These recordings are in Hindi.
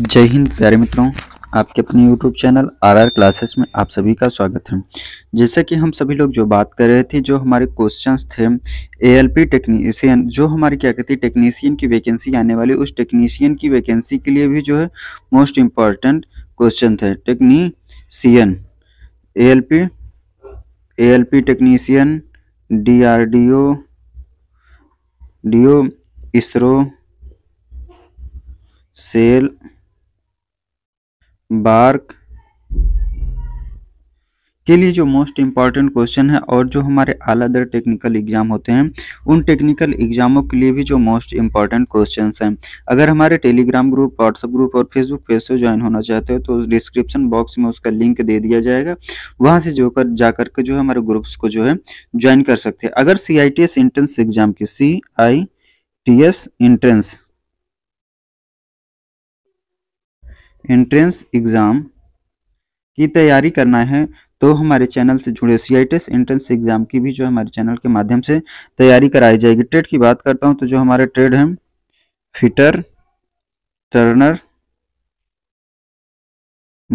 जय हिंद प्यारे मित्रों आपके अपने YouTube channel R R classes में आप सभी का स्वागत है जैसे कि हम सभी लोग जो बात कर रहे थे जो हमारे क्वेश्चंस थे ए एल पी टेक्नीसियन जो हमारी क्या कहती है टेक्नीसियन की वैकेंसी आने वाली उस टेक्नीसियन की वैकेंसी के लिए भी जो है मोस्ट इम्पॉर्टेंट क्वेश्चन थे technician A L P A L P technician D R D O D O ISRO SAIL BARC के लिए जो मोस्ट इम्पॉर्टेंट क्वेश्चन है और जो हमारे दर टेक्निकल एग्जाम होते हैं उन टेक्निकल एग्जामों के लिए भी जो मोस्ट इम्पॉर्टेंट क्वेश्चन हैं अगर हमारे टेलीग्राम ग्रुप व्हाट्सएप ग्रुप और फेसबुक पेज से ज्वाइन होना चाहते हो तो डिस्क्रिप्शन बॉक्स में उसका लिंक दे दिया जाएगा वहाँ से जो कर जाकर के जो है हमारे ग्रुप्स को जो है ज्वाइन कर सकते हैं अगर C I T S exam की C I T S entrance entrance exam की तैयारी करना है तो हमारे चैनल से जुड़े सी आई एंट्रेंस एग्ज़ाम की भी जो हमारे चैनल के माध्यम से तैयारी कराई जाएगी ट्रेड की बात करता हूँ तो जो हमारे ट्रेड हैं फिटर टर्नर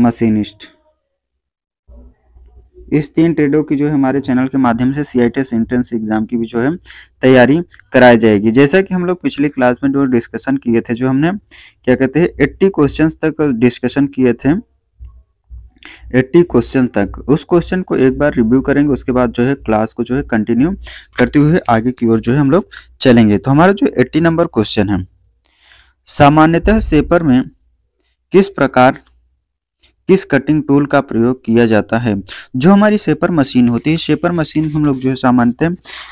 मशीनिस्ट इस तीन ट्रेडों की जो है हमारे चैनल के माध्यम से सी आई एंट्रेंस एग्जाम की भी जो है तैयारी कराई जाएगी जैसा कि हम लोग पिछली क्लास में जो डिस्कशन किए थे जो हमने क्या कहते हैं एट्टी क्वेश्चन तक डिस्कशन किए थे 80 क्वेश्चन तक उस क्वेश्चन को एक बार रिव्यू करेंगे उसके बाद जो है क्लास को जो है कंटिन्यू करते हुए आगे की ओर जो है हम लोग चलेंगे तो हमारा जो 80 नंबर क्वेश्चन है सामान्यतः सेपर में किस प्रकार किस कटिंग टूल का प्रयोग किया जाता है जो हमारी सेपर मशीन होती है सेपर मशीन हम लोग जो है सामान्यतः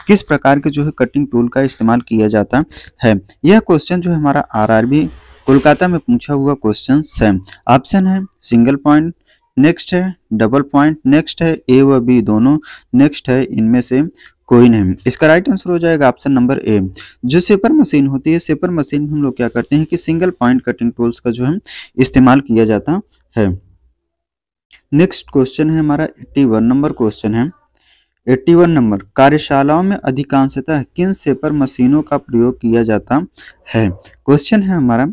किस प्रकार के जो है कटिंग टूल का इस्तेमाल किया जाता है यह क्वेश्चन जो है हमारा बी कोलकाता में पूछा हुआ क्वेश्चन है ऑप्शन है सिंगल पॉइंट नेक्स्ट है डबल पॉइंट नेक्स्ट है ए व बी दोनों नेक्स्ट है इनमें से कोई नहीं इसका राइट आंसर हो जाएगा ऑप्शन नंबर ए जो सेपर मशीन होती है सेपर मशीन हम लोग क्या करते हैं कि सिंगल पॉइंट कटिंग टूल्स का जो है इस्तेमाल किया जाता है नेक्स्ट क्वेश्चन है हमारा 81 नंबर क्वेश्चन है 81 नंबर कार्यशालाओं में अधिकांशतः किन सेपर मशीनों का प्रयोग किया जाता है क्वेश्चन है हमारा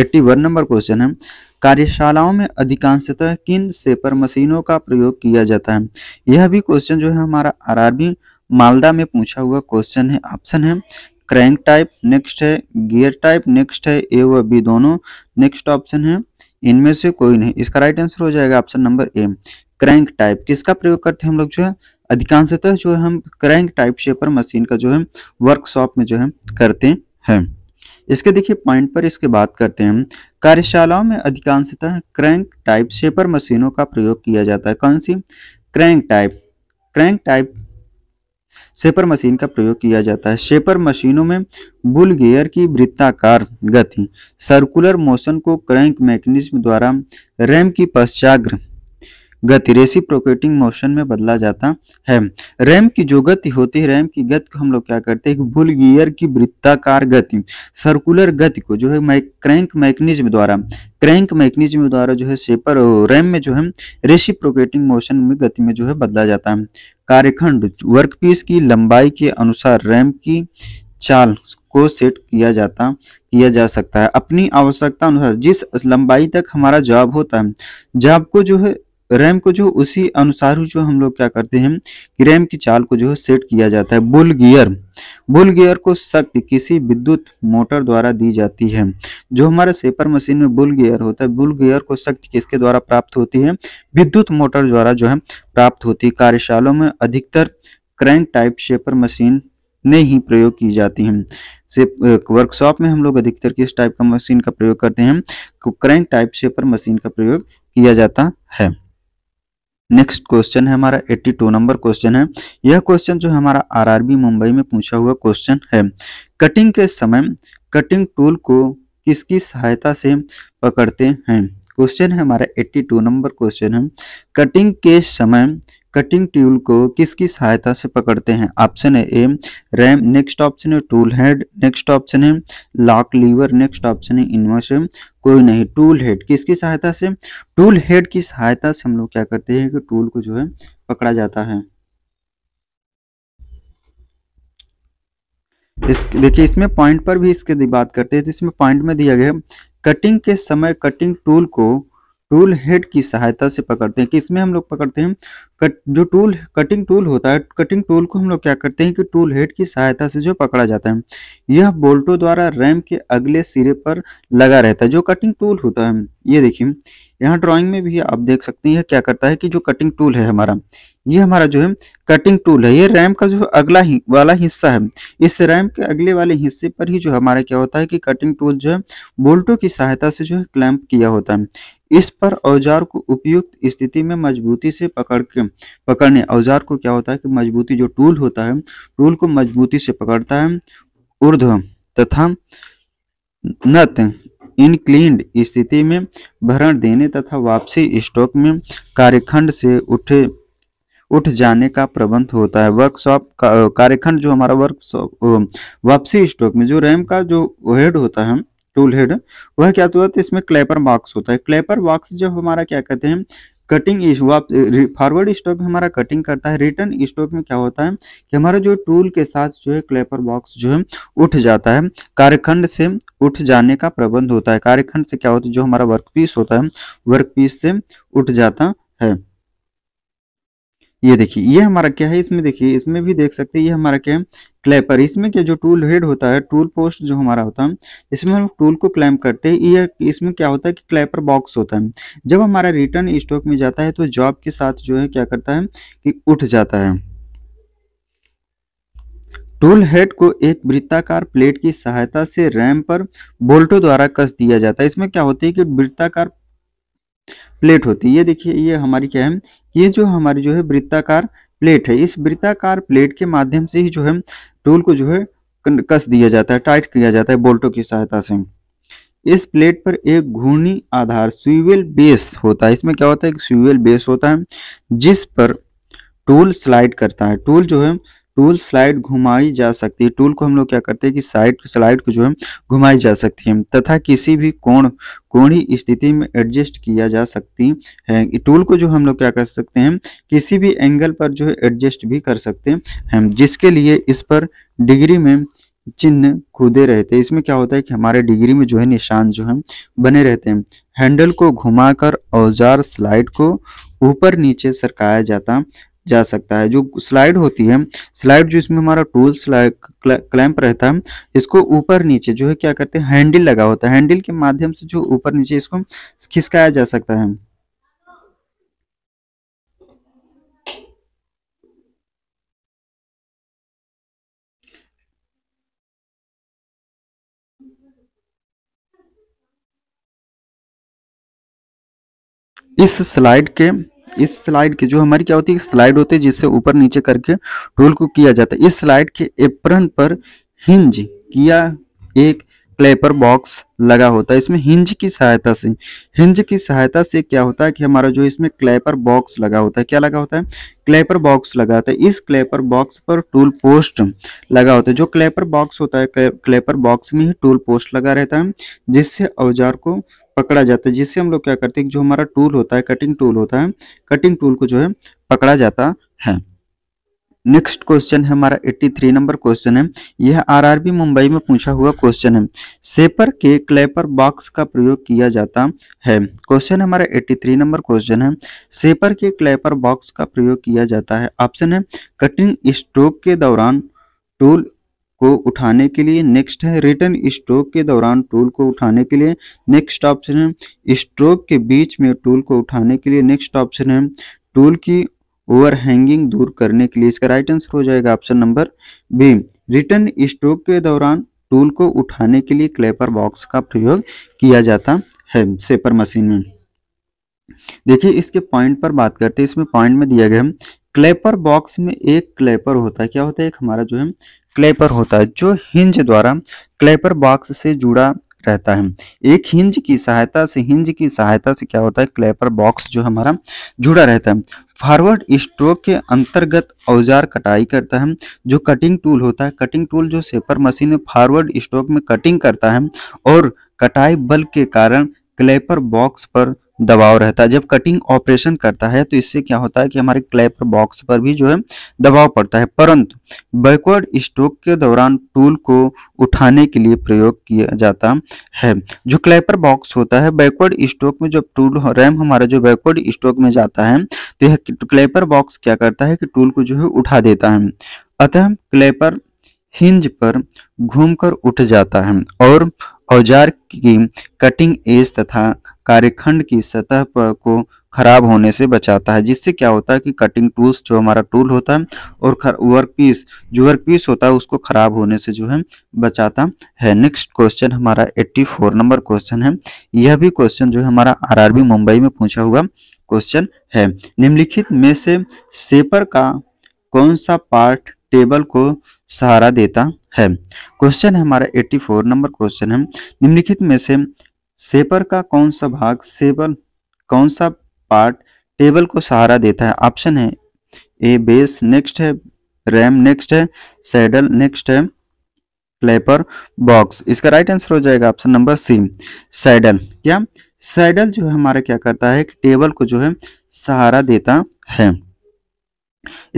81 नंबर क्वेश्चन है कार्यशालाओं में अधिकांशतः किन सेपर मशीनों का प्रयोग किया जाता है यह भी क्वेश्चन जो है हमारा आरआरबी मालदा में पूछा हुआ क्वेश्चन है ऑप्शन है क्रैंक टाइप नेक्स्ट है गियर टाइप नेक्स्ट है ए व बी दोनों नेक्स्ट ऑप्शन है इनमें से कोई नहीं इसका राइट आंसर हो जाएगा option number A crank type किसका प्रयोग करते हैं हम लोग जो है अधिकांशतः जो है हम क्रैंक टाइप शेपर मशीन का जो है वर्कशॉप में जो है करते हैं इसके देखिए पॉइंट पर इसके बात करते हैं कार्यशालाओं में अधिकांशतः क्रैंक टाइप शेपर मशीनों का प्रयोग किया जाता है कौन सी crank type crank type shaper machine का प्रयोग किया जाता है शेपर मशीनों में बुल गियर की वृत्ताकार गति सर्कुलर मोशन को क्रैंक मैकेनिज्म द्वारा रैम की पश्चाग्र गति रेसिप्रोकेटिंग मोशन में बदला जाता है रैम की जो गति होती है रैम की गति को हम लोग क्या करते हैं बुल गियर की वृत्ताकार गति सर्कुलर गति को जो है मैक, क्रैंक मैकनिज्म द्वारा क्रैंक मैकनिज्म द्वारा जो है सेपर रैम में जो है रेसिप्रोकेटिंग मोशन में गति में जो है बदला जाता है कार्यखंड वर्कपीस की लंबाई के अनुसार रैम की चाल को सेट किया जाता किया जा सकता है अपनी आवश्यकता अनुसार जिस लंबाई तक हमारा जॉब होता है जॉब को जो है रैम को जो उसी अनुसार जो हम लोग क्या करते हैं कि रैम की चाल को जो है सेट किया जाता है बुल गियर बुल गियर को शक्ति किसी विद्युत मोटर द्वारा दी जाती है जो हमारे सेपर मशीन में बुल गियर होता है बुल गियर को शक्ति किसके द्वारा प्राप्त होती है विद्युत मोटर द्वारा जो है प्राप्त होती है कार्यशालों में अधिकतर क्रैंक टाइप शेपर मशीन ने ही प्रयोग की जाती है वर्कशॉप में हम लोग अधिकतर किस टाइप का मशीन का प्रयोग करते हैं क्रैंक टाइप शेपर मशीन का प्रयोग किया जाता है नेक्स्ट क्वेश्चन है हमारा 82 नंबर क्वेश्चन है यह क्वेश्चन जो हमारा आरआरबी मुंबई में पूछा हुआ क्वेश्चन है कटिंग के समय कटिंग टूल को किसकी सहायता से पकड़ते हैं क्वेश्चन है हमारा 82 नंबर क्वेश्चन है कटिंग के समय कटिंग टूल को किसकी सहायता से पकड़ते हैं ऑप्शन है ए रैम नेक्स्ट ऑप्शन है टूल हेड नेक्स्ट ऑप्शन है लॉक लीवर नेक्स्ट ऑप्शन है इन्वर्स कोई नहीं टूल हेड किसकी सहायता से टूल हेड की सहायता से हम लोग क्या करते हैं कि टूल को जो है पकड़ा जाता है इस देखिए इसमें पॉइंट पर भी इसके बात करते हैं जिसमें पॉइंट में दिया गया है कटिंग के समय कटिंग टूल को टूल हेड की सहायता से पकड़ते हैं किसमें हम लोग पकड़ते हैं कट जो टूल कटिंग टूल होता है कटिंग टूल को हम लोग क्या करते हैं कि टूल हेड की सहायता से जो पकड़ा जाता है यह बोल्टो द्वारा रैम के अगले सिरे पर लगा रहता है जो कटिंग टूल होता है ये देखिए यहाँ ड्राइंग में भी आप देख सकते हैं क्या करता है कि जो कटिंग टूल है हमारा ये हमारा जो है कटिंग टूल है ये रैम का जो अगला ही वाला हिस्सा है इस रैम के अगले वाले हिस्से पर ही जो हमारा क्या होता है कि कटिंग टूल जो है बोल्टो की सहायता से जो है क्लैंप किया होता है इस पर औजार को उपयुक्त स्थिति में मजबूती से पकड़ के पकड़ने औजार को क्या होता है कि मजबूती जो टूल होता है टूल को मजबूती से पकड़ता है उर्ध तथा नत इनक्लीन्ड स्थिति में भरण देने तथा वापसी स्टॉक में कार्यखंड से उठे उठ जाने का प्रबंध होता है वर्कशॉप का कार्यखंड जो हमारा वर्कशॉप वापसी स्टॉक में जो रैम का जो हेड होता है टूल हेड वह क्या तो होता है तो इसमें क्लैपर बॉक्स होता है क्लैपर बॉक्स जब हमारा क्या कहते हैं कटिंग फॉरवर्ड स्टॉक में हमारा कटिंग करता है रिटर्न स्टॉक में क्या होता है कि हमारा जो टूल के साथ जो है क्लैपर बॉक्स जो है उठ जाता है कार्यखंड से उठ जाने का प्रबंध होता है कार्यखंड से क्या होता है जो हमारा वर्क पीस होता है वर्क पीस से उठ जाता है ये देखिए ये हमारा क्या है इसमें देखिए इसमें भी देख सकते हैं ये हमारा क्या है क्लैपर इसमें क्या जो टूल हेड होता है टूल पोस्ट जो हमारा होता है इसमें हम टूल को क्लैम्प करते हैं ये इसमें क्या होता है कि क्लैपर बॉक्स होता है जब हमारा रिटर्न स्टॉक में जाता है तो जॉब के साथ जो है क्या करता है कि उठ जाता है टूल हेड को एक वृत्ताकार प्लेट की सहायता से रैम पर बोल्टो द्वारा कस दिया जाता है इसमें क्या होता है कि वृत्ताकार प्लेट होती है ये देखिए ये हमारी क्या है ये जो हमारी जो है वृत्ताकार प्लेट है इस वृत्ताकार प्लेट के माध्यम से ही जो है टूल को जो है कस दिया जाता है टाइट किया जाता है बोल्टों की सहायता से इस प्लेट पर एक घूर्णी आधार स्वीवेल बेस होता है इसमें क्या होता है एक स्वीवेल बेस होता है जिस पर टूल स्लाइड करता है टूल जो है टूल स्लाइड घुमाई जा सकती है टूल को हम लोग क्या करते हैं कि साइड स्लाइड को जो है घुमाई जा सकती है तथा किसी भी कोण कोणी स्थिति में एडजस्ट किया जा सकती है टूल को जो हम लोग क्या कर सकते हैं किसी भी एंगल पर जो है एडजस्ट भी कर सकते हैं जिसके लिए इस पर डिग्री में चिन्ह खुदे रहते हैं इसमें क्या होता है कि हमारे डिग्री में जो है निशान जो है बने रहते हैं हैंडल को घुमाकर औजार स्लाइड को ऊपर नीचे सरकाया जाता जा सकता है जो स्लाइड होती है स्लाइड जो इसमें हमारा टूल क्लैंप रहता है इसको ऊपर नीचे जो है क्या करते हैं हैंडल लगा होता है हैंडल के माध्यम से जो ऊपर नीचे इसको खिसकाया जा सकता है इस स्लाइड के इस स्लाइड के जो हमारी क्या होती है स्लाइड होती है जिससे ऊपर नीचे करके टूल को किया जाता है इस स्लाइड के एप्रन पर हिंज किया एक क्लेपर बॉक्स लगा होता है इसमें हिंज की सहायता से हिंज की सहायता से क्या होता है कि हमारा जो इसमें क्लेपर बॉक्स लगा होता है क्या लगा होता है क्लेपर बॉक्स लगा होता है इस क्लेपर बॉक्स पर टूल पोस्ट लगा होता है जो क्लेपर बॉक्स होता है क्लेपर बॉक्स में ही टूल पोस्ट लगा रहता है जिससे औजार को पकड़ा जाता है जिससे हम लोग क्या करते हैं जो हमारा टूल होता है कटिंग टूल होता है कटिंग टूल को जो है पकड़ा जाता है नेक्स्ट क्वेश्चन है हमारा 83 नंबर क्वेश्चन है यह आरआरबी मुंबई में पूछा हुआ क्वेश्चन है सेपर के क्लैपर बॉक्स का प्रयोग किया जाता है क्वेश्चन हमारा 83 नंबर क्वेश्चन है सेपर के क्लैपर बॉक्स का प्रयोग किया जाता है ऑप्शन है कटिंग स्ट्रोक के दौरान टूल को उठाने के लिए नेक्स्ट है रिटर्न स्ट्रोक के दौरान टूल को उठाने के लिए नेक्स्ट ऑप्शन है स्ट्रोक के बीच में टूल को उठाने के लिए नेक्स्ट ऑप्शन है टूल की ओवर हैंगिंग दूर करने के लिए इसका राइट आंसर हो जाएगा option number B return stroke के दौरान टूल को उठाने के लिए क्लेपर बॉक्स का प्रयोग किया जाता है सेपर मशीन में देखिए इसके पॉइंट पर बात करते हैं इसमें पॉइंट में दिया गया है क्लेपर बॉक्स में एक क्लेपर होता है क्या होता है एक हमारा जो है क्लैपर होता है जो हिंज द्वारा क्लैपर बॉक्स से जुड़ा रहता है एक हिंज की सहायता से हिंज की सहायता से क्या होता है क्लैपर बॉक्स जो हमारा जुड़ा रहता है फॉरवर्ड स्ट्रोक के अंतर्गत औजार कटाई करता है जो कटिंग टूल होता है कटिंग टूल जो सेपर मशीन फॉरवर्ड स्ट्रोक में कटिंग करता है और कटाई बल के कारण क्लैपर बॉक्स पर दबाव रहता है जब कटिंग ऑपरेशन करता है तो इससे क्या होता है कि हमारे क्लैप बॉक्स पर भी जो है दबाव पड़ता है परंतु बैकवर्ड स्ट्रोक के दौरान टूल को उठाने के लिए प्रयोग किया जाता है जो क्लैपर बॉक्स होता है बैकवर्ड स्ट्रोक में जब टूल रैम हमारा जो बैकवर्ड स्ट्रोक में जाता है तो यह क्लैपर बॉक्स क्या करता है कि टूल को जो है उठा देता है अतः क्लैपर हिंज पर घूमकर उठ जाता है और औजार की कटिंग एज तथा कार्यखंड की सतह पर को खराब होने से बचाता है जिससे क्या होता है कि कटिंग टूल्स जो हमारा टूल होता है और वर्क पीस जो वर्क पीस होता है उसको खराब होने से जो है बचाता है नेक्स्ट क्वेश्चन हमारा 84 नंबर क्वेश्चन है यह भी क्वेश्चन जो है हमारा आरआरबी मुंबई में पूछा हुआ क्वेश्चन है निम्नलिखित में से सेपर का कौन सा पार्ट टेबल को सहारा देता है क्वेश्चन है हमारा 84 नंबर क्वेश्चन है निम्नलिखित में से सेपर का कौन सा भाग सेपर कौन सा पार्ट टेबल को सहारा देता है ऑप्शन है ए बेस नेक्स्ट है रैम नेक्स्ट है सैडल नेक्स्ट है क्लैपर बॉक्स इसका राइट आंसर हो जाएगा ऑप्शन नंबर सी सैडल क्या सैडल जो है हमारा क्या करता है कि टेबल को जो है सहारा देता है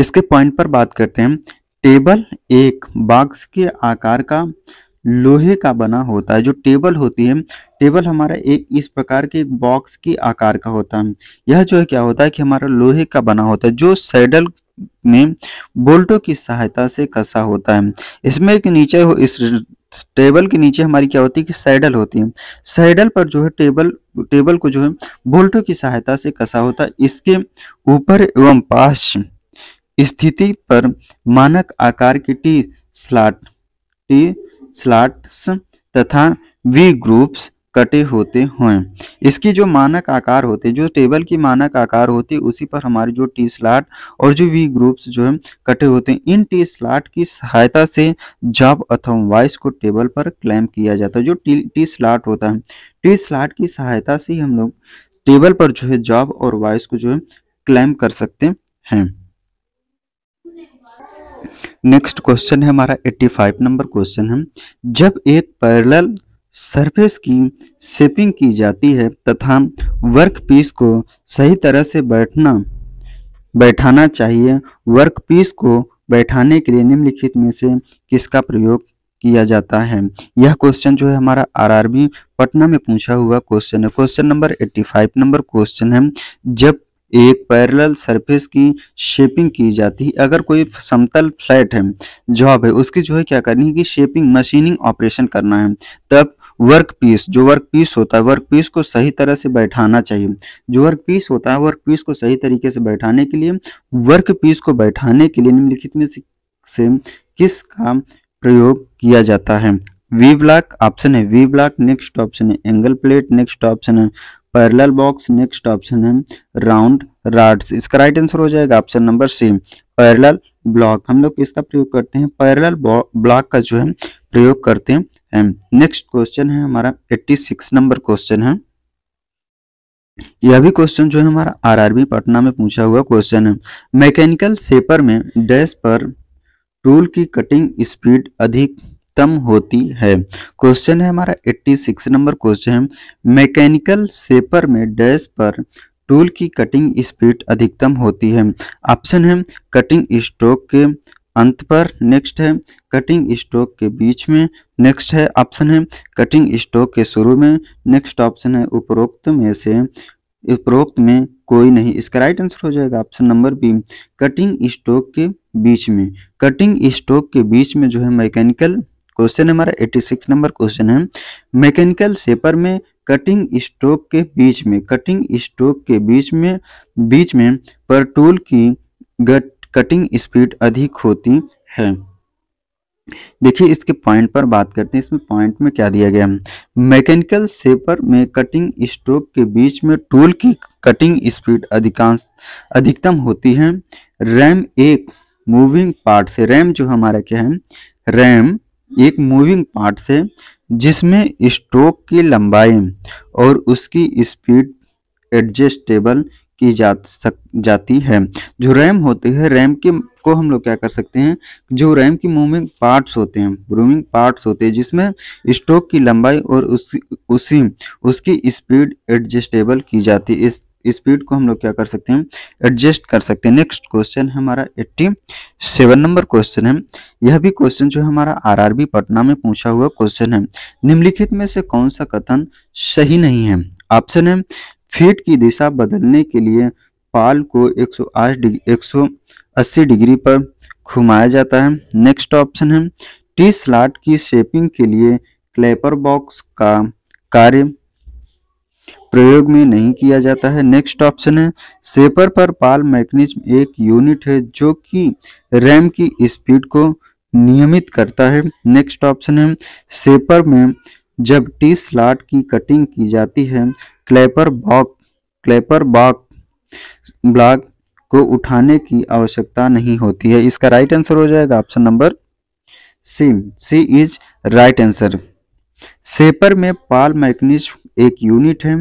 इसके पॉइंट पर बात करते हैं टेबल एक बॉक्स के आकार का लोहे का बना होता है जो टेबल होती है टेबल हमारा एक इस प्रकार के बॉक्स के आकार का होता है यह जो है क्या होता है कि हमारा लोहे का बना होता है जो सैडल में बोल्टों की सहायता से कसा होता है इसमें एक नीचे हो इस टेबल के नीचे हमारी क्या होती है कि सैडल होती है सैडल पर जो है टेबल टेबल को जो है बोल्टों की सहायता से कसा होता है इसके ऊपर एवं पास स्थिति पर मानक आकार की टी स्लाट टी स्लाट्स तथा वी ग्रुप्स कटे होते हैं इसकी जो मानक आकार होते जो टेबल की मानक आकार होती उसी पर हमारी जो टी स्लाट और जो वी ग्रुप्स जो है कटे होते हैं इन टी स्लाट की सहायता से जॉब अथवा वॉइस को टेबल पर क्लेम किया जाता है जो टी टी स्लाट होता है टी स्लाट की सहायता से हम लोग टेबल पर जो है जॉब और वॉइस को जो है क्लेम कर सकते हैं नेक्स्ट क्वेश्चन है हमारा 85 नंबर क्वेश्चन है जब एक पैरेलल सरफेस की शेपिंग की जाती है तथा वर्क पीस को सही तरह से बैठना बैठाना चाहिए वर्क पीस को बैठाने के लिए निम्नलिखित में से किसका प्रयोग किया जाता है यह क्वेश्चन जो है हमारा आरआरबी पटना में पूछा हुआ क्वेश्चन है क्वेश्चन नंबर 85 नंबर क्वेश्चन है जब एक पैरेलल सरफेस की शेपिंग की जाती है अगर कोई समतल फ्लैट है जॉब है उसकी जो है क्या करनी है कि शेपिंग मशीनिंग ऑपरेशन करना है तब वर्क पीस जो वर्क पीस होता है वर्क पीस को सही तरह से बैठाना चाहिए जो वर्क पीस होता है वर्क पीस को सही तरीके से बैठाने के लिए वर्क पीस को बैठाने के लिए निम्नलिखित में से किस का प्रयोग किया जाता है वी ब्लॉक ऑप्शन है वी ब्लॉक नेक्स्ट ऑप्शन है एंगल प्लेट नेक्स्ट ऑप्शन है पैरेलल बॉक्स नेक्स्ट ऑप्शन है राउंड राड्स इसका राइट आंसर हो जाएगा option number C parallel block हम लोग किसका प्रयोग करते हैं पैरेलल ब्लॉक का जो है प्रयोग करते हैं नेक्स्ट क्वेश्चन है हमारा 86 नंबर क्वेश्चन है यह भी क्वेश्चन जो है हमारा आरआरबी पटना में पूछा हुआ क्वेश्चन है मैकेनिकल सेपर में डैश पर टूल की कटिंग स्पीड अधिक अधिकतम होती है क्वेश्चन है हमारा 86 नंबर क्वेश्चन है मैकेनिकल सेपर में डैश पर टूल की कटिंग स्पीड अधिकतम होती है ऑप्शन है कटिंग स्ट्रोक के अंत पर नेक्स्ट है कटिंग स्ट्रोक के बीच में नेक्स्ट है ऑप्शन है कटिंग स्ट्रोक के शुरू में नेक्स्ट ऑप्शन है उपरोक्त में से उपरोक्त में कोई नहीं इसका राइट आंसर हो जाएगा option number B cutting stroke के बीच में कटिंग स्ट्रोक के बीच में जो है मैकेनिकल क्वेश्चन हमारा 86 नंबर क्वेश्चन है मैकेनिकल सेपर में कटिंग स्ट्रोक के बीच में कटिंग स्ट्रोक के बीच में बीच में पर टूल की कटिंग स्पीड अधिक होती है देखिए इसके पॉइंट पर बात करते हैं इसमें पॉइंट में क्या दिया गया है मैकेनिकल सेपर में कटिंग स्ट्रोक के बीच में टूल की कटिंग स्पीड अधिकांश अधिकतम होती है रैम एक मूविंग पार्ट से रैम जो हमारा क्या है रैम एक मूविंग पार्ट से जिसमें स्ट्रोक की लंबाई और उसकी स्पीड एडजस्टेबल की जा सक जाती है जो रैम होती है रैम के को हम लोग क्या कर सकते हैं जो रैम की मूविंग पार्ट्स होते हैं मूविंग पार्ट्स होते हैं जिसमें स्ट्रोक की लंबाई और उसी उसी उसकी स्पीड एडजस्टेबल की जाती है इस स्पीड को हम लोग क्या कर सकते हैं एडजस्ट कर सकते हैं नेक्स्ट क्वेश्चन है हमारा एट्टी सेवन नंबर क्वेश्चन है यह भी क्वेश्चन जो हमारा आरआरबी पटना में पूछा हुआ क्वेश्चन है निम्नलिखित में से कौन सा कथन सही नहीं है ऑप्शन है फीट की दिशा बदलने के लिए पाल को 108 डिग्री 180 डिग्री पर घुमाया जाता है नेक्स्ट ऑप्शन है टी स्लाट की शेपिंग के लिए क्लेपर बॉक्स का कार्य प्रयोग में नहीं किया जाता है नेक्स्ट ऑप्शन है सेपर पर पाल मैकेनिज्म एक यूनिट है जो कि रैम की स्पीड को नियमित करता है नेक्स्ट ऑप्शन है सेपर में जब टी स्लॉट की कटिंग की जाती है clapper box clapper box block को उठाने की आवश्यकता नहीं होती है इसका राइट आंसर हो जाएगा option number C C is right answer shaper में पाल मैकेनिज्म एक यूनिट है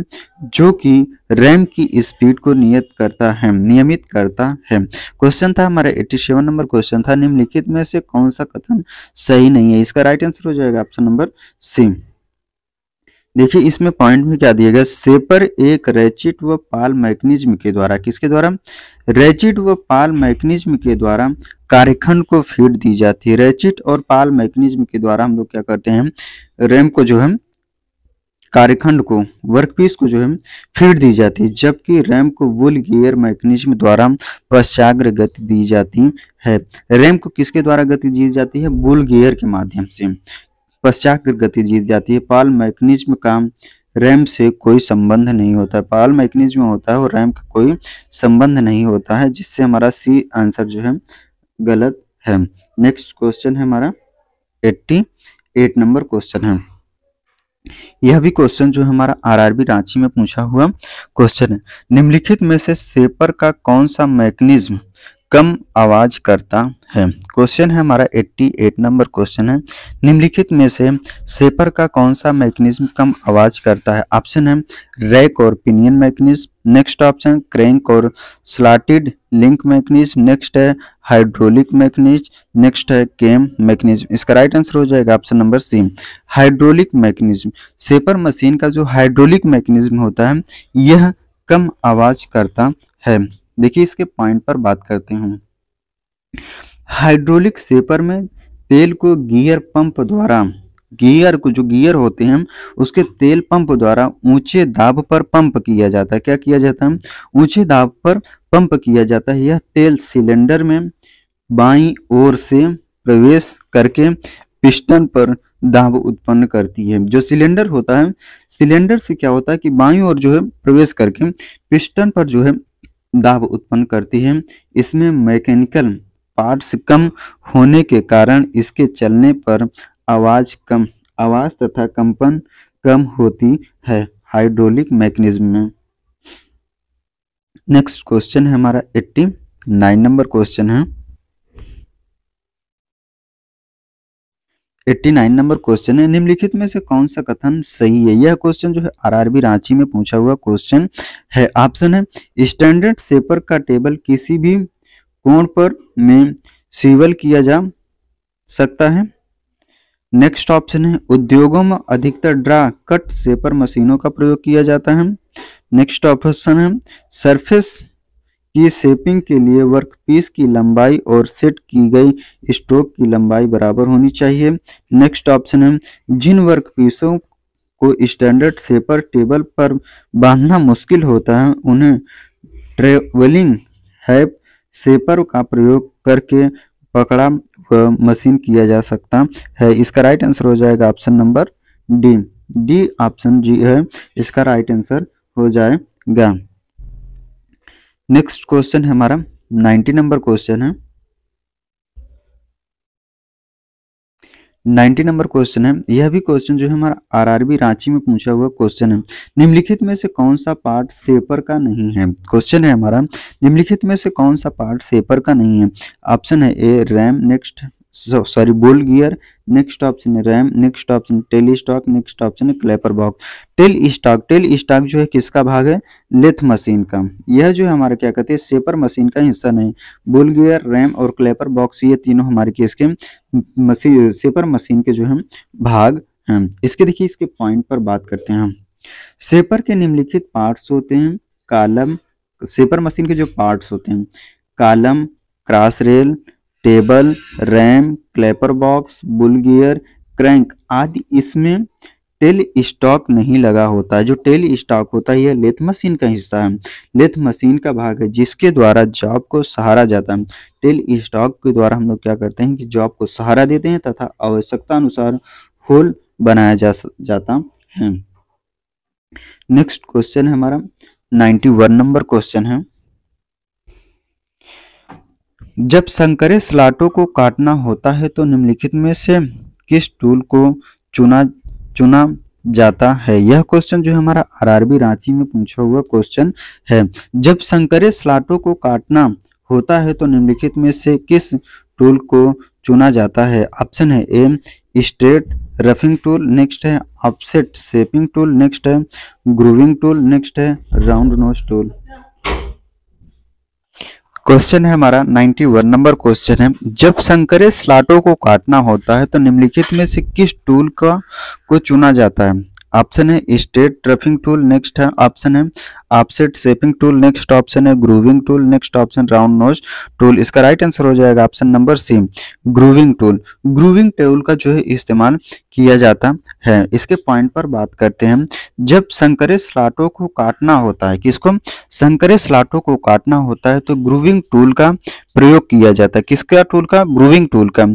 जो कि रैम की स्पीड को नियत करता है नियमित करता है क्वेश्चन था हमारा 87 नंबर क्वेश्चन था निम्नलिखित में से कौन सा कथन सही नहीं है इसका राइट आंसर हो जाएगा ऑप्शन नंबर सी देखिए इसमें पॉइंट में क्या दिया गया सेपर एक रेचिट व पाल मैकेनिज्म के द्वारा किसके द्वारा रेचिट व पाल मैकेनिज्म के द्वारा कार्यखंड को फीड दी जाती है रेचिट और पाल मैकेनिज्म के द्वारा हम लोग क्या करते हैं रैम को जो है कार्यखंड को वर्कपीस को जो है फीड दी जाती है जबकि रैम को वुल गियर मैकेनिज्म द्वारा पश्चाग्र गति दी जाती है रैम को किसके द्वारा गति दी जाती है वुल गियर के माध्यम से पश्चाग्र गति दी जाती है पाल मैकेनिज्म का रैम से कोई संबंध नहीं होता है पाल मैकेनिज्म होता है और रैम का कोई संबंध नहीं होता है जिससे हमारा सी आंसर जो है गलत है नेक्स्ट क्वेश्चन है हमारा एट्टी एट नंबर क्वेश्चन है यह भी क्वेश्चन जो हमारा आरआरबी रांची में पूछा हुआ क्वेश्चन है निम्नलिखित में से सेपर का कौन सा मैकेनिज्म कम आवाज करता है क्वेश्चन है हमारा 88 नंबर क्वेश्चन है निम्नलिखित में से सेपर का कौन सा मैकेनिज्म कम आवाज करता है ऑप्शन है रैक और pinion mechanism next option crank और स्लाटेड लिंक मैकेनिज्म नेक्स्ट है हाइड्रोलिक मैकेनिज्म नेक्स्ट है केम मैकेनिज्म इसका राइट आंसर हो जाएगा option number C hydraulic mechanism shaper machine का जो हाइड्रोलिक मैकेनिज्म होता है यह कम आवाज करता है देखिए इसके पॉइंट पर बात करते हैं हाइड्रोलिक सेपर में तेल को गियर पंप द्वारा गियर को जो गियर होते हैं उसके तेल पंप द्वारा ऊंचे दाब पर पंप किया जाता है क्या किया जाता है ऊंचे दाब पर पंप किया जाता है यह तेल सिलेंडर में बाई ओर से प्रवेश करके पिस्टन पर दाब उत्पन्न करती है जो सिलेंडर होता है सिलेंडर से क्या होता है कि बाई ओर जो है प्रवेश करके पिस्टन पर जो है दाब उत्पन्न करती है इसमें मैकेनिकल पार्ट्स कम होने के कारण इसके चलने पर आवाज कम आवाज तथा कंपन कम होती है हाइड्रोलिक मैकेनिज्म में नेक्स्ट क्वेश्चन है हमारा एट्टी नाइन नंबर क्वेश्चन है 89 नंबर क्वेश्चन है निम्नलिखित में से कौन सा कथन सही है यह क्वेश्चन जो है आरआरबी रांची में पूछा हुआ क्वेश्चन है ऑप्शन है स्टैंडर्ड सेपर का टेबल किसी भी कोण पर में सीवल किया जा सकता है नेक्स्ट ऑप्शन है उद्योगों में अधिकतर ड्रा कट सेपर मशीनों का प्रयोग किया जाता है नेक्स्ट ऑप्शन है सरफेस की शेपिंग के लिए वर्कपीस की लंबाई और सेट की गई स्ट्रोक की लंबाई बराबर होनी चाहिए नेक्स्ट ऑप्शन है जिन वर्कपीसों को स्टैंडर्ड सेपर टेबल पर बांधना मुश्किल होता है उन्हें ट्रेवलिंग हैप सेपर का प्रयोग करके पकड़ा मशीन किया जा सकता है इसका राइट आंसर हो जाएगा option number D D option जी है इसका राइट आंसर हो जाएगा नेक्स्ट क्वेश्चन है हमारा नाइन्टी नंबर क्वेश्चन है नाइन्टी नंबर क्वेश्चन है यह भी क्वेश्चन जो है हमारा आरआरबी रांची में पूछा हुआ क्वेश्चन है निम्नलिखित में से कौन सा पार्ट सेपर का नहीं है क्वेश्चन है हमारा निम्नलिखित में से कौन सा पार्ट सेपर का नहीं है ऑप्शन है A ram next sorry bull gear next option है ram next option tailstock next option है clapper box tailstock tailstock जो है किसका भाग है लेथ मशीन का यह जो है हमारा क्या कहते हैं सेपर मशीन का हिस्सा नहीं बोल गियर रैम और क्लेपर बॉक्स ये तीनों हमारे केस के मशीन सेपर मशीन के जो है भाग हैं इसके देखिए इसके पॉइंट पर बात करते हैं सेपर के निम्नलिखित पार्ट्स होते हैं कालम सेपर मशीन के जो पार्ट्स होते हैं column cross rail table ram clapper box bull gear crank आदि इसमें टेल स्टॉक नहीं लगा होता है जो टेल स्टॉक होता है यह लेथ मशीन का हिस्सा है लेथ मशीन का भाग है जिसके द्वारा जॉब को सहारा जाता है टेल स्टॉक के द्वारा हम लोग क्या करते हैं कि जॉब को सहारा देते हैं तथा आवश्यकता अनुसार होल बनाया जा जाता है नेक्स्ट क्वेश्चन है हमारा वन नंबर क्वेश्चन है जब संकरे स्लाटों को काटना होता है तो निम्नलिखित में से किस टूल को चुना चुना जाता है यह क्वेश्चन जो है हमारा आरआरबी रांची में पूछा हुआ क्वेश्चन है जब संकरे स्लाटों को काटना होता है तो निम्नलिखित में से किस टूल को चुना जाता है ऑप्शन है A straight roughing tool next है ऑफसेट शेपिंग टूल नेक्स्ट है ग्रूविंग टूल नेक्स्ट है राउंड नोज टूल क्वेश्चन है हमारा 91 नंबर क्वेश्चन है जब संकरे स्लाटों को काटना होता है तो निम्नलिखित में से किस टूल का को चुना जाता है ऑप्शन है स्टेट ट्रफिंग टूल नेक्स्ट है ऑप्शन है offset shaping tool next option है grooving tool next option round nose tool इसका राइट आंसर हो जाएगा option number C grooving tool grooving tool का जो है इस्तेमाल किया जाता है इसके पॉइंट पर बात करते हैं जब संकरे स्लाटों को काटना होता है किसको संकरे स्लाटों को काटना होता है तो ग्रूविंग टूल का प्रयोग किया जाता है किसका टूल का ग्रूविंग टूल का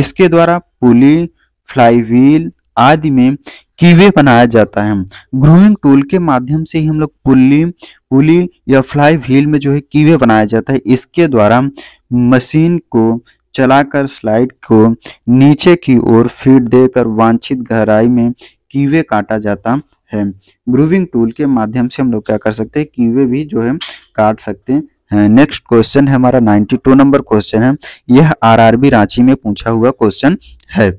इसके द्वारा पुली फ्लाईव्हील आदि में कीवे बनाया जाता है ग्रोइंग टूल के माध्यम से ही हम लोग पुली पुली या फ्लाई व्हील में जो है कीवे बनाया जाता है इसके द्वारा मशीन को चलाकर स्लाइड को नीचे की ओर फीड देकर वांछित गहराई में कीवे काटा जाता है ग्रूविंग टूल के माध्यम से हम लोग क्या कर सकते हैं कीवे भी जो है काट सकते हैं नेक्स्ट क्वेश्चन है हमारा 92 नंबर क्वेश्चन है यह आरआरबी रांची में पूछा हुआ क्वेश्चन है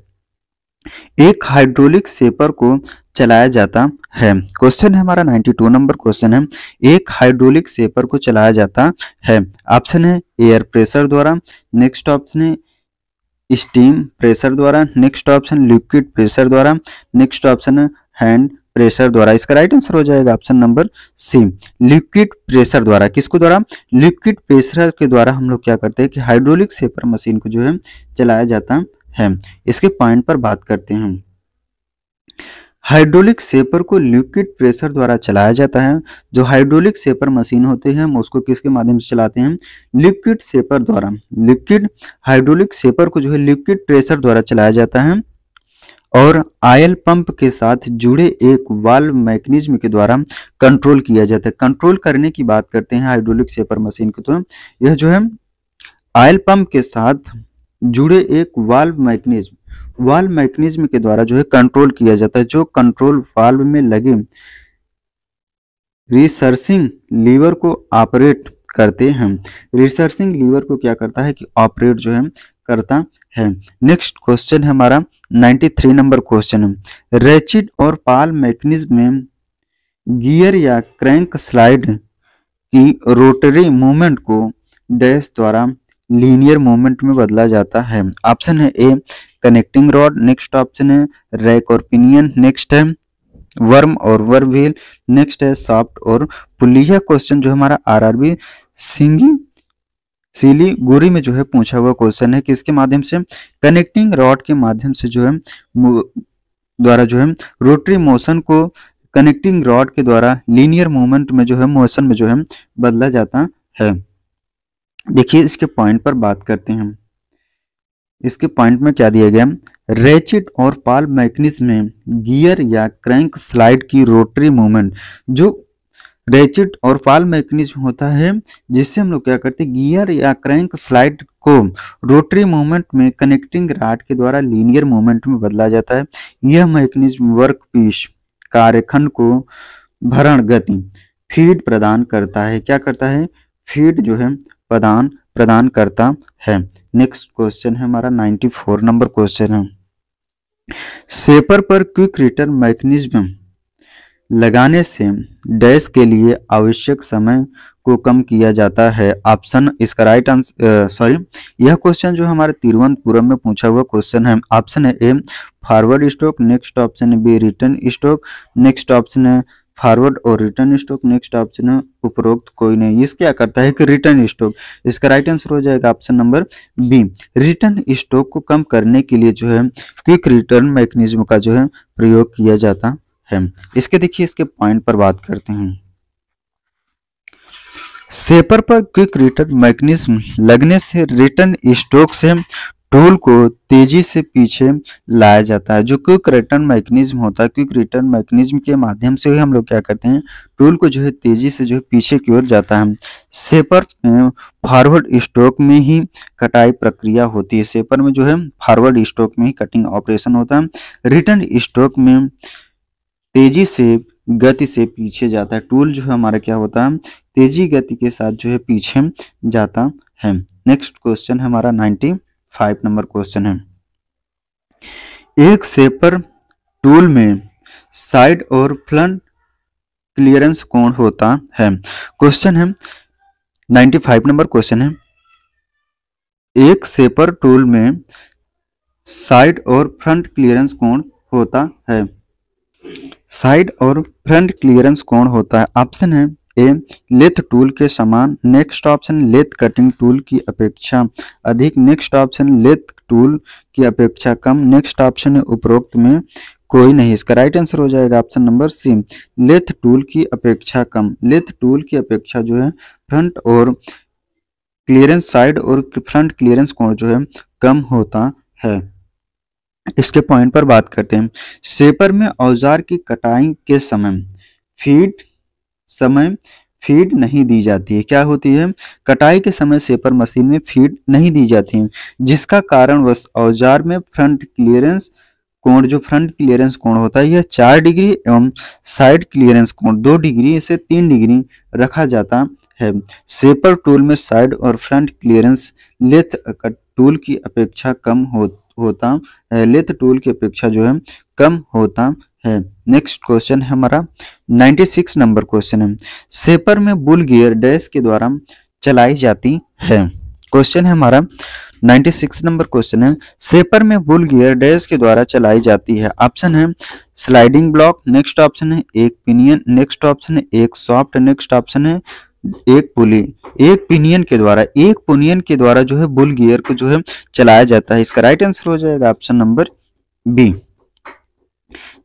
एक हाइड्रोलिक सेपर को चलाया जाता है क्वेश्चन है हमारा 92 नंबर क्वेश्चन है एक हाइड्रोलिक सेपर को चलाया जाता है ऑप्शन है एयर प्रेशर द्वारा नेक्स्ट ऑप्शन है स्टीम प्रेशर द्वारा नेक्स्ट ऑप्शन लिक्विड प्रेशर द्वारा नेक्स्ट ऑप्शन है हैंड प्रेशर द्वारा इसका राइट आंसर हो जाएगा option number C liquid pressure द्वारा किसको द्वारा लिक्विड प्रेशर के द्वारा हम लोग क्या करते हैं कि हाइड्रोलिक सेपर मशीन को जो है चलाया जाता है इसके पॉइंट पर बात करते हैं हाइड्रोलिक सेपर को लिक्विड प्रेशर द्वारा चलाया जाता है जो हाइड्रोलिक सेपर मशीन होते हैं हम उसको किसके माध्यम से चलाते हैं लिक्विड सेपर द्वारा लिक्विड हाइड्रोलिक सेपर को जो है लिक्विड प्रेशर द्वारा चलाया जाता है और आयल पंप के साथ जुड़े एक वाल्व मैकेनिज्म के द्वारा कंट्रोल किया जाता है कंट्रोल करने की बात करते हैं हाइड्रोलिक सेपर मशीन को तो यह जो है आयल पंप के साथ जुड़े एक वाल्व मैकेनिज्म वाल्व मैकेनिज्म के द्वारा जो है कंट्रोल किया जाता है जो कंट्रोल वाल्व में लगे रिसर्सिंग लीवर को ऑपरेट करते हैं रिसर्सिंग लीवर को क्या करता है कि ऑपरेट जो है करता है नेक्स्ट क्वेश्चन है हमारा 93 नंबर क्वेश्चन है रेचिड और पाल मैकेनिज्म में गियर या क्रैंक स्लाइड की रोटरी मूवमेंट को डैश द्वारा लीनियर मोमेंट में बदला जाता है ऑप्शन है A connecting rod next option है रैक और पिनियन नेक्स्ट है वर्म और वर्म व्हील नेक्स्ट है सॉफ्ट और पुलिया क्वेश्चन जो हमारा आरआरबी सिंगी गुरी में जो है पूछा हुआ क्वेश्चन है कि इसके माध्यम से कनेक्टिंग रॉड के माध्यम से जो है द्वारा जो है रोटरी मोशन को कनेक्टिंग रॉड के द्वारा लीनियर मूवमेंट में जो है मोशन में जो है बदला जाता है देखिए इसके पॉइंट पर बात करते हैं इसके पॉइंट में क्या दिया गया रेचिट और पाल मैकेनिज्म में गियर या क्रैंक स्लाइड की रोटरी मूवमेंट जो रेचिट और पाल मैकेनिज्म होता है जिससे हम लोग क्या करते हैं गियर या क्रैंक स्लाइड को रोटरी मूवमेंट में कनेक्टिंग राड के द्वारा लीनियर मूवमेंट में बदला जाता है यह मैकेनिज्म वर्क पीस कार्यखंड को भरण गति फीड प्रदान करता है क्या करता है फीड जो है प्रदान प्रदान करता है नेक्स्ट क्वेश्चन है हमारा 94 नंबर क्वेश्चन है सेपर पर क्विक रिटर्न मैकेनिज्म लगाने से डैश के लिए आवश्यक समय को कम किया जाता है ऑप्शन इसका राइट आंसर सॉरी यह क्वेश्चन जो हमारे तिरुवनंतपुरम में पूछा हुआ क्वेश्चन है ऑप्शन है A forward stroke next option है B return stroke next option है फॉरवर्ड और रिटर्न स्टॉक नेक्स्ट ऑप्शन है उपरोक्त कोई नहीं इस क्या करता है कि रिटर्न स्टॉक इसका राइट आंसर हो जाएगा option number B return stroke को कम करने के लिए जो है क्विक रिटर्न मैकेनिज्म का जो है प्रयोग किया जाता है इसके देखिए इसके पॉइंट पर बात करते हैं सेपर पर क्विक रिटर्न मैकेनिज्म लगने से रिटर्न स्टॉक से टूल को तेजी से पीछे लाया जाता है जो क्विक रिटर्न मैकेनिज्म होता है क्विक रिटर्न मैकेनिज्म के माध्यम से हम लोग क्या करते हैं टूल को जो है तेजी से जो है पीछे की ओर जाता है सेपर फॉरवर्ड स्ट्रोक में ही कटाई प्रक्रिया होती है सेपर में जो है फॉरवर्ड स्ट्रोक में ही कटिंग ऑपरेशन होता है रिटर्न स्ट्रोक में तेजी से गति से पीछे जाता है टूल जो है हमारा क्या होता है तेजी गति के साथ जो है पीछे जाता है नेक्स्ट क्वेश्चन हमारा नाइनटी फाइव नंबर क्वेश्चन है एक सेपर टूल में साइड और फ्रंट क्लियरेंस कौन होता है क्वेश्चन है 95 नंबर क्वेश्चन है एक सेपर टूल में साइड और फ्रंट क्लियरेंस कौन होता है साइड और फ्रंट क्लियरेंस कौन होता है ऑप्शन है ए लेथ टूल के समान next option lathe cutting tool की अपेक्षा अधिक नेक्स्ट ऑप्शन लेथ टूल की अपेक्षा कम नेक्स्ट ऑप्शन उपरोक्त में कोई नहीं इसका राइट आंसर हो जाएगा option number C lathe tool की अपेक्षा कम लेथ टूल की अपेक्षा जो है फ्रंट और क्लियरेंस साइड और फ्रंट क्लियरेंस कोण जो है कम होता है इसके पॉइंट पर बात करते हैं सेपर में औजार की कटाई के समय फीट समय फीड नहीं दी जाती है क्या होती है कटाई के समय सेपर मशीन में फीड नहीं दी जाती है जिसका कारण वह औजार में फ्रंट क्लियरेंस कोण जो फ्रंट क्लियरेंस कोण होता है यह चार डिग्री एवं साइड क्लियरेंस कोण दो डिग्री से तीन डिग्री रखा जाता है सेपर टूल में साइड और फ्रंट क्लियरेंस लेथ टूल की अपेक्षा कम हो, होता है लेथ टूल की अपेक्षा जो है कम होता है नेक्स्ट क्वेश्चन है हमारा 96 नंबर क्वेश्चन है सेपर में बुल गियर डैश के द्वारा चलाई जाती है क्वेश्चन है हमारा 96 नंबर क्वेश्चन है सेपर में बुल गियर डैश के द्वारा चलाई जाती है ऑप्शन है स्लाइडिंग ब्लॉक नेक्स्ट ऑप्शन है एक पिनियन नेक्स्ट ऑप्शन है एक सॉफ्ट नेक्स्ट ऑप्शन है एक पुली एक पिनियन के द्वारा एक पुनियन के द्वारा जो है बुल गियर को जो है चलाया जाता है इसका राइट आंसर हो जाएगा ऑप्शन नंबर बी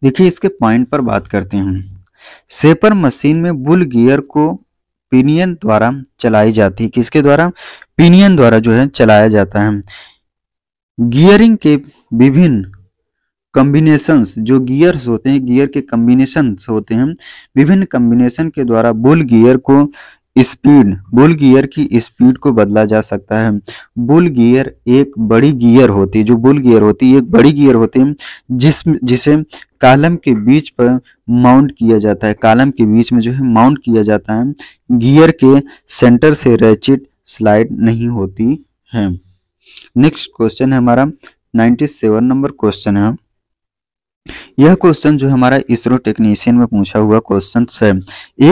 देखिए इसके पॉइंट पर बात करते हैं सेपर मशीन में बुल गियर को पिनियन द्वारा चलाई जाती है किसके द्वारा पिनियन द्वारा जो है चलाया जाता है गियरिंग के विभिन्न कम्बिनेशंस जो गियर्स होते हैं गियर के कम्बिनेशंस होते हैं विभिन्न कम्बिनेशन के द्वारा बुल गियर को स्पीड बुल गियर की स्पीड को बदला जा सकता है बुल गियर एक बड़ी गियर होती है जो बुल गियर होती है एक बड़ी गियर होती है जिस जिसे कालम के बीच पर माउंट किया जाता है कालम के बीच में जो है माउंट किया जाता है गियर के सेंटर से रैचिट स्लाइड नहीं होती है नेक्स्ट क्वेश्चन है हमारा 97 नंबर क्वेश्चन है यह क्वेश्चन जो हमारा इसरो टेक्नीशियन में पूछा हुआ क्वेश्चन है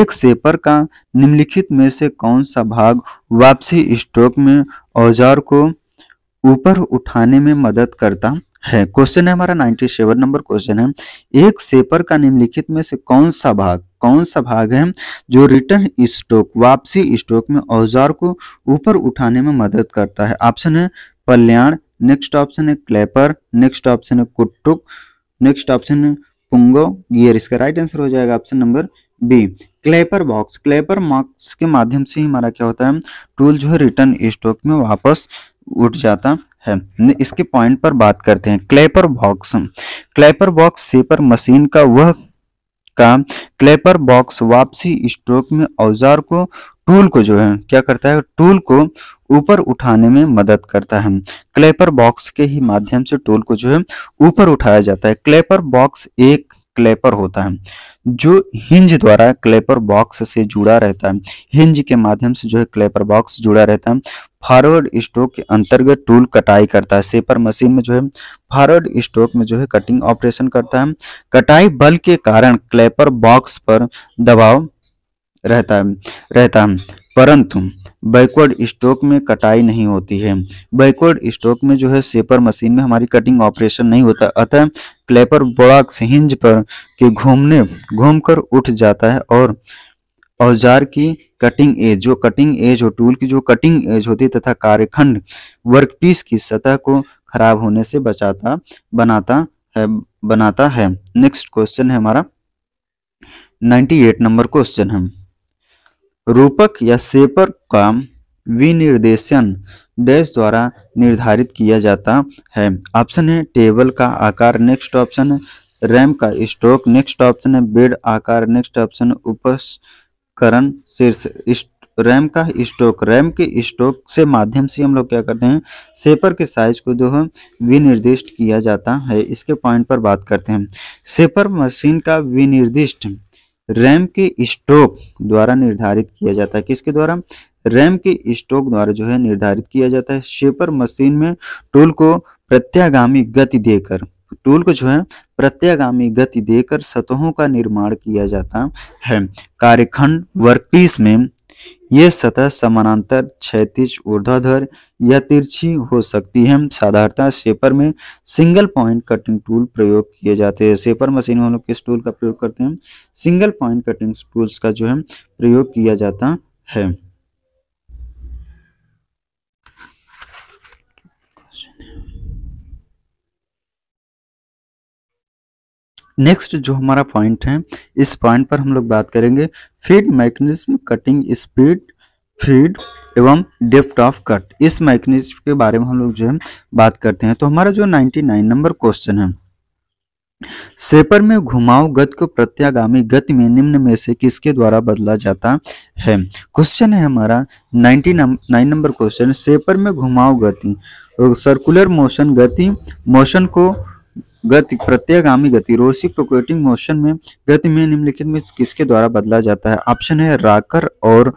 एक सेपर का निम्नलिखित में से कौन सा भाग वापसी स्ट्रोक में औजार को ऊपर उठाने में मदद करता है क्वेश्चन है हमारा सेवन नंबर क्वेश्चन है एक सेपर का निम्नलिखित में से कौन सा भाग कौन सा भाग है जो रिटर्न स्टॉक वापसी स्टॉक में औजार को ऊपर उठाने में मदद करता है ऑप्शन है पल्याण नेक्स्ट ऑप्शन है क्लैपर नेक्स्ट ऑप्शन है कुट्टुक नेक्स्ट ऑप्शन है पुंगो गियर इसका राइट आंसर हो जाएगा option number B clapper box clapper marks के माध्यम से ही हमारा क्या होता है टूल जो है रिटर्न स्टॉक में वापस उठ जाता है इसके पॉइंट पर बात करते हैं clapper box clapper box shaper machine का वह का क्लेपर बॉक्स वापसी स्ट्रोक में औजार को टूल को जो है क्या करता है टूल को ऊपर उठाने में मदद करता है क्लेपर बॉक्स के ही माध्यम से टूल को जो है ऊपर उठाया जाता है क्लेपर बॉक्स एक क्लेपर होता है जो हिंज द्वारा क्लेपर बॉक्स से जुड़ा रहता है हिंज के माध्यम से जो है क्लेपर बॉक्स जुड़ा रहता है फॉरवर्ड स्ट्रोक के अंतर्गत टूल कटाई करता है सेपर मशीन में जो है फॉरवर्ड स्ट्रोक में जो है कटिंग ऑपरेशन करता है कटाई बल के कारण क्लेपर बॉक्स पर दबाव रहता है रहता है परंतु बैकवर्ड स्ट्रोक में कटाई नहीं होती है बैकवर्ड स्ट्रोक में जो है सेपर मशीन में हमारी कटिंग ऑपरेशन नहीं होता अतः क्लेपर बोड़ाक हिंज पर के घूमने घूमकर उठ जाता है और औजार की कटिंग एज जो कटिंग एज हो टूल की जो कटिंग एज होती है तथा कार्यखंड वर्कपीस की सतह को खराब होने से बचाता बनाता है बनाता है नेक्स्ट क्वेश्चन है हमारा 98 नंबर क्वेश्चन है रूपक या सेपर का विनिर्देशन डैश द्वारा निर्धारित किया जाता है ऑप्शन है टेबल का आकार नेक्स्ट ऑप्शन है रैम का स्ट्रोक नेक्स्ट ऑप्शन है बेड आकार नेक्स्ट ऑप्शन उपकरण शीर्ष रैम का स्ट्रोक रैम के स्ट्रोक से माध्यम से हम लोग क्या करते हैं सेपर के साइज को जो है विनिर्दिष्ट किया जाता है इसके पॉइंट पर बात करते हैं सेपर मशीन का विनिर्दिष्ट रैम के स्ट्रोक द्वारा निर्धारित किया जाता है किसके द्वारा रैम के स्ट्रोक द्वारा जो है निर्धारित किया जाता है शेपर मशीन में टूल को प्रत्यागामी गति देकर टूल को जो है प्रत्यागामी गति देकर सतहों का निर्माण किया जाता है कार्यखंड वर्कपीस में ये सतह समानांतर क्षैतिज ऊर्ध्वाधर या तिरछी हो सकती है साधारणता सेपर में सिंगल पॉइंट कटिंग टूल प्रयोग किए जाते हैं सेपर मशीन में हम लोग किस टूल का प्रयोग करते हैं सिंगल पॉइंट कटिंग टूल्स का जो है प्रयोग किया जाता है नेक्स्ट जो हमारा पॉइंट है इस पॉइंट पर हम लोग बात करेंगे feed mechanism cutting speed feed एवं डेप्थ ऑफ कट इस मैकेनिज्म के बारे में हम लोग जो है बात करते हैं तो हमारा जो 99 नंबर क्वेश्चन है सेपर में घुमाव गति को प्रत्यागामी गति में निम्न में से किसके द्वारा बदला जाता है क्वेश्चन है हमारा ninety nine number question shaper में घुमाव गति सर्कुलर मोशन गति मोशन को गति प्रत्यागामी गति रोसी प्रोकोटिंग मोशन में गति में निम्नलिखित में किसके द्वारा बदला जाता है ऑप्शन है राकर और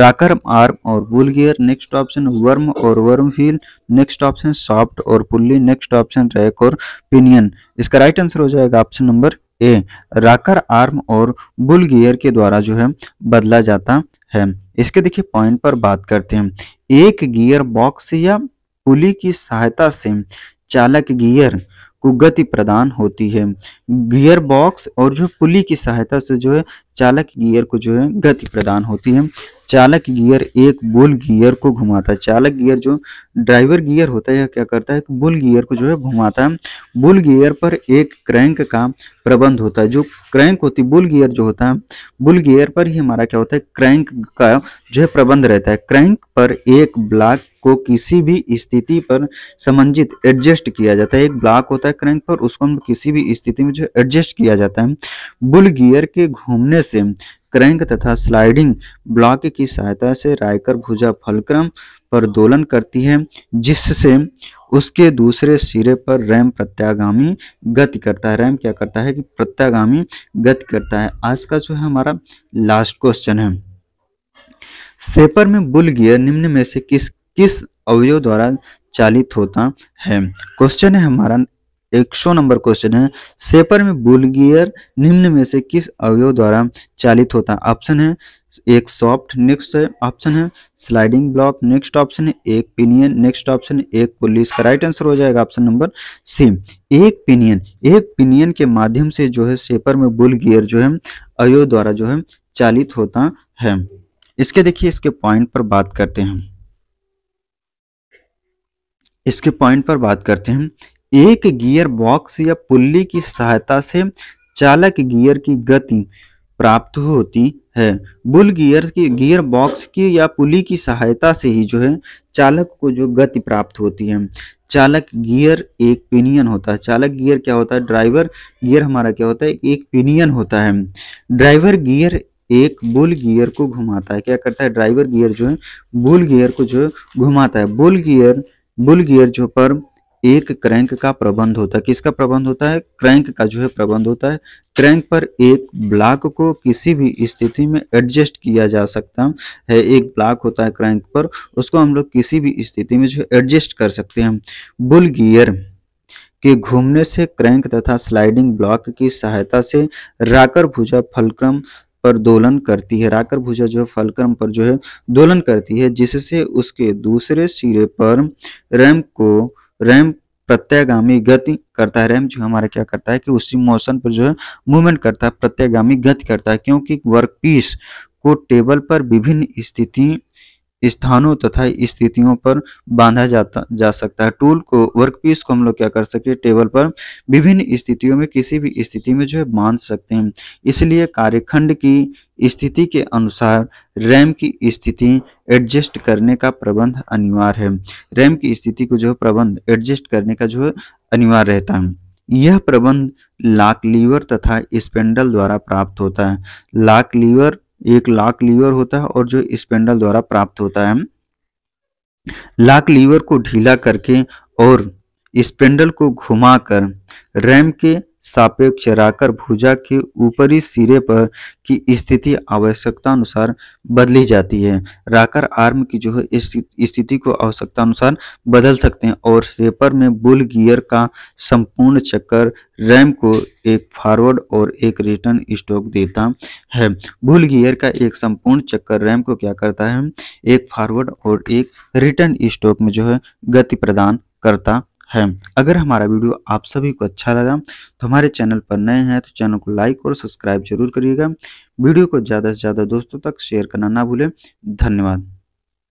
राकर आर्म और वुलगियर नेक्स्ट ऑप्शन वर्म और worm wheel next option shaft और पुल्ली नेक्स्ट ऑप्शन रैक और पिनियन इसका राइट आंसर हो जाएगा option number A rocker arm और बुलगियर के द्वारा जो है बदला जाता है इसके देखिए पॉइंट पर बात करते हैं एक गियर बॉक्स या पुली की सहायता से चालक गियर को गति प्रदान होती है गियर बॉक्स और जो पुली की सहायता से जो है चालक गियर को जो है गति प्रदान होती है चालक गियर एक बुल गियर को घुमाता है चालक गियर जो ड्राइवर गियर होता है यह क्या करता है कि बुल गियर को जो है घुमाता है बुल गियर पर एक क्रैंक का प्रबंध होता है जो क्रैंक होती बुल गियर जो होता है बुल गियर पर ही हमारा क्या होता है क्रैंक का जो है प्रबंध रहता है क्रैंक पर एक ब्लॉक को किसी भी स्थिति पर समंजित एडजस्ट किया जाता है एक ब्लॉक होता है क्रैंक पर उसको किसी भी स्थिति में जो एडजस्ट किया जाता है बुल गियर के घूमने से क्रैंक तथा स्लाइडिंग ब्लॉक की सहायता से रायकर भुजा फलक्रम पर दोलन करती है जिससे उसके दूसरे सिरे पर रैम प्रत्यागामी गति करता है रैम क्या करता है कि प्रत्यागामी गति करता है आज का जो है हमारा लास्ट क्वेश्चन है सेपर में बुल गियर निम्न में से किस किस अवयव द्वारा चालित होता है क्वेश्चन है हमारा एक सौ नंबर क्वेश्चन है सेपर में बुलगियर निम्न में से किस अवयव द्वारा चालित होता है ऑप्शन है एक सॉफ्ट नेक्स्ट ऑप्शन है स्लाइडिंग ब्लॉक नेक्स्ट ऑप्शन है एक पिनियन नेक्स्ट ऑप्शन एक पुलिस का राइट आंसर हो जाएगा ऑप्शन नंबर सी एक पिनियन एक पिनियन के माध्यम से जो है सेपर में बुल गियर जो है अयो द्वारा जो है चालित होता है इसके देखिए इसके पॉइंट पर बात करते हैं इसके पॉइंट पर बात करते हैं एक गियर बॉक्स या पुल्ली की सहायता से चालक गियर की गति प्राप्त होती है बुल गियर की गियर बॉक्स की या पुली की सहायता से ही जो है चालक को जो गति प्राप्त होती है चालक गियर एक पिनियन होता है चालक गियर क्या होता है ड्राइवर गियर हमारा क्या होता है एक पिनियन होता है ड्राइवर गियर एक बुल गियर को घुमाता है क्या करता है ड्राइवर गियर जो है बुल गियर को जो घुमाता है बुल गियर बुल गियर जो पर एक क्रैंक का प्रबंध होता है किसका प्रबंध होता है क्रैंक का जो है प्रबंध होता है क्रैंक पर एक ब्लॉक को किसी भी स्थिति में एडजस्ट किया जा सकता है एक ब्लॉक होता है क्रैंक पर उसको हम लोग किसी भी स्थिति में जो है एडजस्ट कर सकते हैं बुल गियर के घूमने से क्रैंक तथा स्लाइडिंग ब्लॉक की सहायता से राकर भुजा फलक्रम पर दोलन करती है राकर भुजा जो है फलक्रम पर जो है दोलन करती है जिससे उसके दूसरे सिरे पर रैम को रैम प्रत्यागामी गति करता है रैम जो हमारा क्या करता है कि उसी मोशन पर जो है मूवमेंट करता है प्रत्यागामी गति करता है क्योंकि वर्क पीस को टेबल पर विभिन्न स्थिति स्थानों तथा स्थितियों पर बांधा जाता जा सकता है टूल को वर्कपीस को हम लोग क्या कर सकते हैं टेबल पर विभिन्न स्थितियों में किसी भी स्थिति में जो है बांध सकते हैं इसलिए कार्यखंड की स्थिति के अनुसार रैम की स्थिति एडजस्ट करने का प्रबंध अनिवार्य है रैम की स्थिति को जो प्रबंध एडजस्ट करने का जो अनिवार्य रहता है यह प्रबंध लाक लीवर तथा स्पेंडल द्वारा प्राप्त होता है लाक लीवर एक लाख लीवर होता है और जो स्पेंडल द्वारा प्राप्त होता है लाख लीवर को ढीला करके और स्पेंडल को घुमाकर रैम के सापेक्ष राकर भुजा के ऊपरी सिरे पर की स्थिति आवश्यकता अनुसार बदली जाती है राकर आर्म की जो है स्थिति को आवश्यकता अनुसार बदल सकते हैं और रेपर में बुल गियर का संपूर्ण चक्कर रैम को एक फॉरवर्ड और एक रिटर्न स्ट्रोक देता है बुल गियर का एक संपूर्ण चक्कर रैम को क्या करता है एक फॉरवर्ड और एक रिटर्न स्ट्रोक में जो है गति प्रदान करता है अगर हमारा वीडियो आप सभी को अच्छा लगा तो हमारे चैनल पर नए हैं तो चैनल को लाइक और सब्सक्राइब जरूर करिएगा वीडियो को ज़्यादा से ज़्यादा दोस्तों तक शेयर करना ना भूलें धन्यवाद